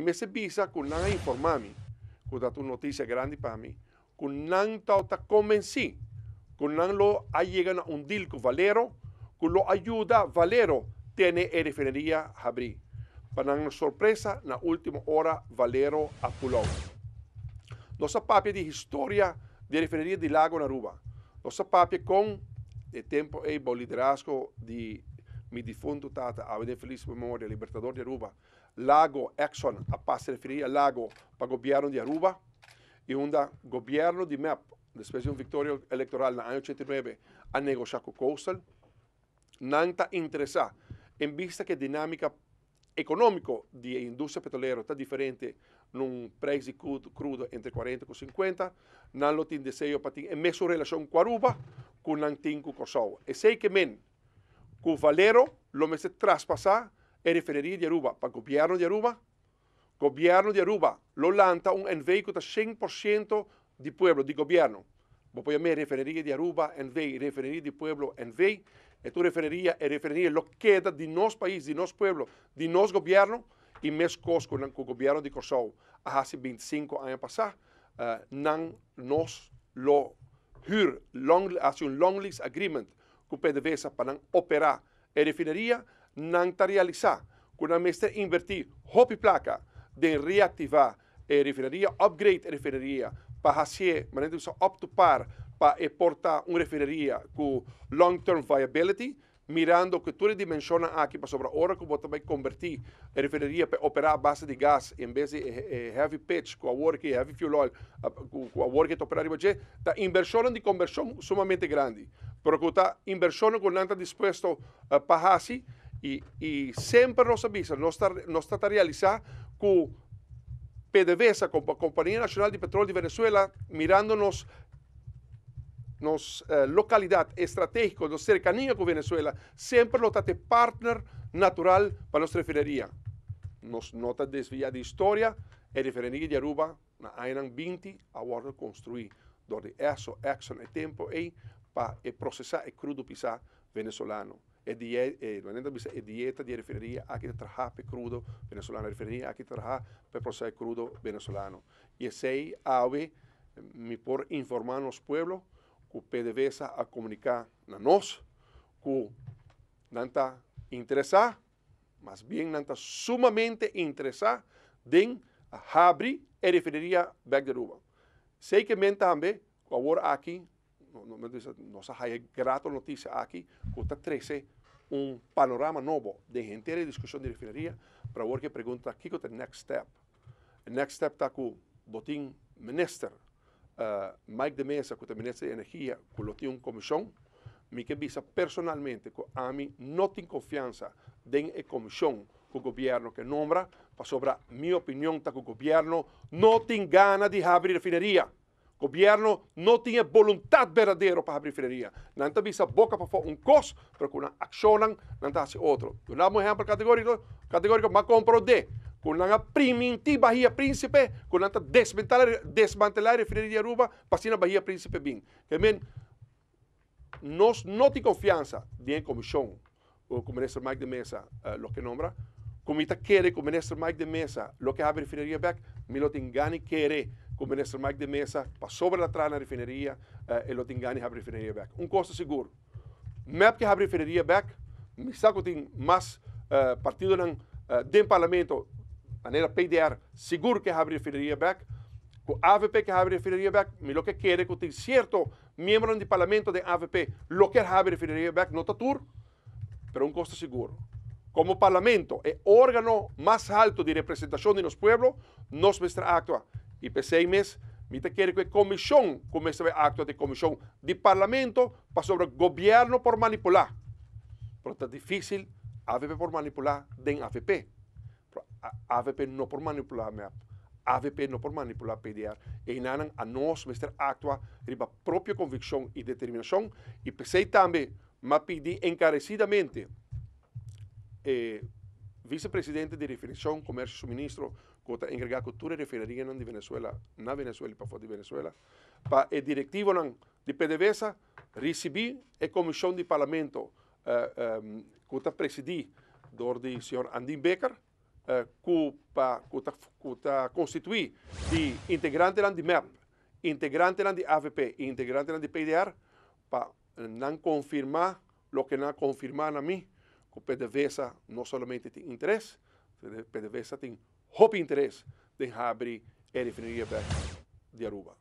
me visa con nada a informarme, con una noticia grande para mí, con nan tauta convencí, con nan lo llegan a un deal con Valero, con lo ayuda Valero tiene la refinería abrir. Para una sorpresa, en la última hora Valero apuló. Nosotros papia de historia de refinería de Lago Naruba. Nossa papia con el tiempo y el liderazgo de mi difunto tata, avenida feliz memoria, libertador de Aruba lago Exxon a se referir al lago para gobierno de Aruba y un gobierno de MAP, después de una victoria electoral en el año 89, a negociar con Coastal, no está en vista que dinámica económica de la industria petrolera está diferente en un precio crudo entre 40 y 50, no lo tiene para tener en relación con Aruba, con Nantín, con Kosovo. Y sé que men, con Valero, lo me se traspasa är de Aruba para gobierno de Aruba. Gobierno de Aruba lo lanta un enveico de 100% de pueblo, de gobierno. Vos a me referería de Aruba, envei, referería de pueblo, envei. Y tu referería es lo queda de nos país, de nos pueblo, de nos gobierno y mes con el gobierno de Kosovo. Hace 25 años pasado, uh, eh, nos lo hur, long, hace un long lease agreement con PDVSA para operar la refinería não está realizado, quando a mestre invertir hopi placa de reativar a refinaria upgrade refinaria para fazer maneira optar para exportar uma refinaria com long term viability mirando que tudo dimensiona aqui para sobre a hora que você vai convertir a refinaria para operar a base de gás em vez de heavy pitch com a work heavy fuel oil com a work que operar hoje tá inversão de conversão sumamente grande porque tá inversão que não está disposto para fazer Y siempre nos avisan, nos tratan está realizar PDVSA, con compañía Nacional de Petróleo de Venezuela, mirándonos nos eh, localidad estratégico, nos cercanía con Venezuela, siempre lo de partner natural para nuestra refinería. Nos nota desviada de historia, la refinería de Aruba, na año 20, ahora construir, donde eso, Exxon, el tiempo, para eh, procesar el crudo pisar venezolano. Eh, es dieta de refinaria, aquí que trabajar crudo venezolano, refinaria, aquí trabajar procesar crudo venezolano. Y ese ave, me por informar a los pueblos que PDVSA a comunicar a nos que nos interesa, más bien nos sumamente interesa en abrir la refinería de Ruba Sei que men también, ahora aquí, no, no, no, hay noticia aquí, cuesta 13 un panorama nuevo de la la discusión de refinería, para ver que pregunta ¿qué es el next step. el next step está con o minister, eh, Mike de Mesa, que es el ministro de Energía, que lo una comisión, me que visa personalmente que a mí no tengo confianza en la comisión que el gobierno nombra, para sobre mi opinión está que no tiene no de abrir refinería. Gobierno no tinha voluntad verdadeira para abrir ferreria. Não visto visa boca para fazer um cos, para que não acionam, não tem outro. Eu dou um exemplo categórico, categórico, mas compro de. Quando a priminti Bahia Príncipe, quando a desmantelar, desmantelar a de Aruba, passina Bahia Príncipe bem. Também, nós não temos confiança de comissão, ou com o ministro Mike de Mesa, uh, lo que nombra, como está querer com o ministro Mike de Mesa, lo que abre a back, me lo tem engane querer el ministro Mike de Mesa, passou para la na refineria, uh, eh, e lo abre a refineria back. Un costo seguro. MEP que abre a refineria back, Mixaco tem mais uh, eh, partido eh, de uh, parlamento, PDR, seguro que abre a refineria back, AVP que abre a refineria back, me lo que quiere que tem cierto membro del parlamento de AVP, lo que abre a refineria back, está tur, Pero un costo seguro. como parlamento, el órgano más alto de representación de los pueblos, nos muestra actua. e i peseimes, mitä kerkoi kommission, a acto de comissão de parlamento para sobre governo por manipular. Portanto, é difícil AVP por manipular den AVP. AVP não por manipular MEP. AVP não por manipular PDR. E nanan a nós mestre actua riba própria convicção e determinação e pensei também, mas pedi encarecidamente eh, vice-presidente de refeição, comércio e suministro quota in Cultura y Referencia de Venezuela, na Venezuela, para fuera de Venezuela, para el directivo de PDVSA, recibí la Comisión de parlamento uh, eh, um, em, que presidi por señor señor Andin Becker, que que constitui de e integrante de MEP, integrante de AVP integrante de PDR, para confirmar lo que no confirmaron a mí, que PDVSA no solamente tiene interés, PDVSA tiene Hope interesse de abrir a el refinería de Aruba.